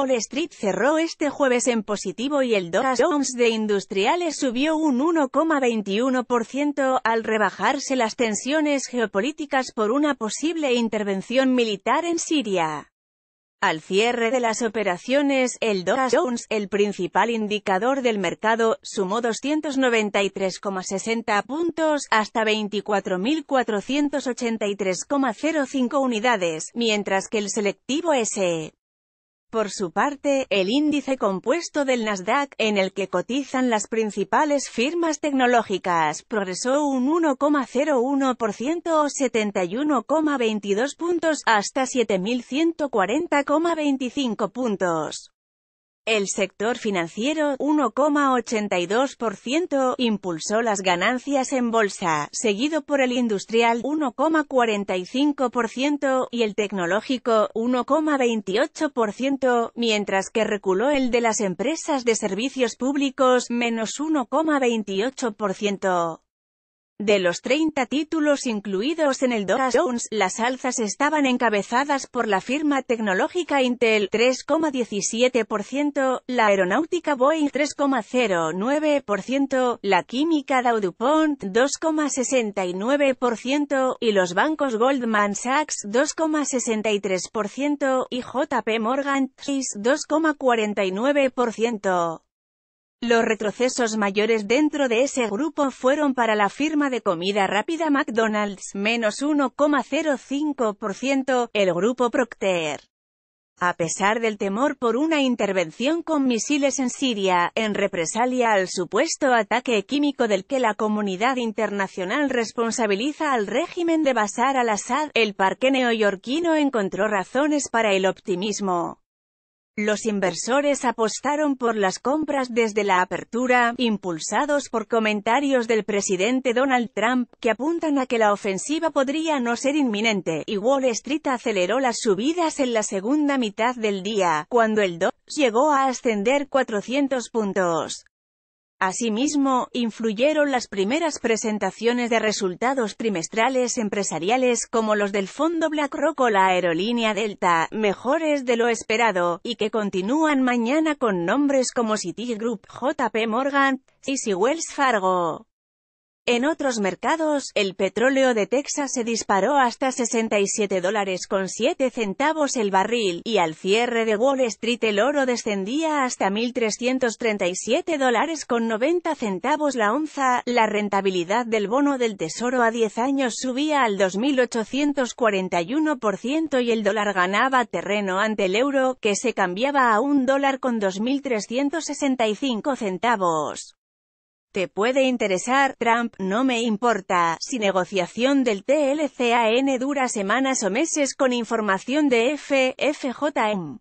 Wall Street cerró este jueves en positivo y el Dow Jones de Industriales subió un 1,21% al rebajarse las tensiones geopolíticas por una posible intervención militar en Siria. Al cierre de las operaciones, el Dow Jones, el principal indicador del mercado, sumó 293,60 puntos, hasta 24.483,05 unidades, mientras que el selectivo S. Por su parte, el índice compuesto del Nasdaq, en el que cotizan las principales firmas tecnológicas, progresó un 1,01% o 71,22 puntos, hasta 7.140,25 puntos. El sector financiero, 1,82%, impulsó las ganancias en bolsa, seguido por el industrial, 1,45%, y el tecnológico, 1,28%, mientras que reculó el de las empresas de servicios públicos, menos 1,28%. De los 30 títulos incluidos en el Dow Jones, las alzas estaban encabezadas por la firma tecnológica Intel 3,17%, la aeronáutica Boeing 3,09%, la química Dow DuPont 2,69% y los bancos Goldman Sachs 2,63% y JP Morgan Chase 2,49%. Los retrocesos mayores dentro de ese grupo fueron para la firma de comida rápida McDonald's, menos 1,05%, el grupo Procter. A pesar del temor por una intervención con misiles en Siria, en represalia al supuesto ataque químico del que la comunidad internacional responsabiliza al régimen de Bashar al-Assad, el parque neoyorquino encontró razones para el optimismo. Los inversores apostaron por las compras desde la apertura, impulsados por comentarios del presidente Donald Trump, que apuntan a que la ofensiva podría no ser inminente, y Wall Street aceleró las subidas en la segunda mitad del día, cuando el Dow llegó a ascender 400 puntos. Asimismo, influyeron las primeras presentaciones de resultados trimestrales empresariales como los del fondo BlackRock o la aerolínea Delta, mejores de lo esperado, y que continúan mañana con nombres como Citigroup, JP Morgan, y Wells Fargo. En otros mercados, el petróleo de Texas se disparó hasta 67 dólares con 7 centavos el barril, y al cierre de Wall Street el oro descendía hasta 1.337 dólares con 90 centavos la onza, la rentabilidad del bono del tesoro a 10 años subía al 2.841% y el dólar ganaba terreno ante el euro, que se cambiaba a un dólar con 2.365 centavos. Te puede interesar, Trump, no me importa, si negociación del TLCAN dura semanas o meses con información de FFJM.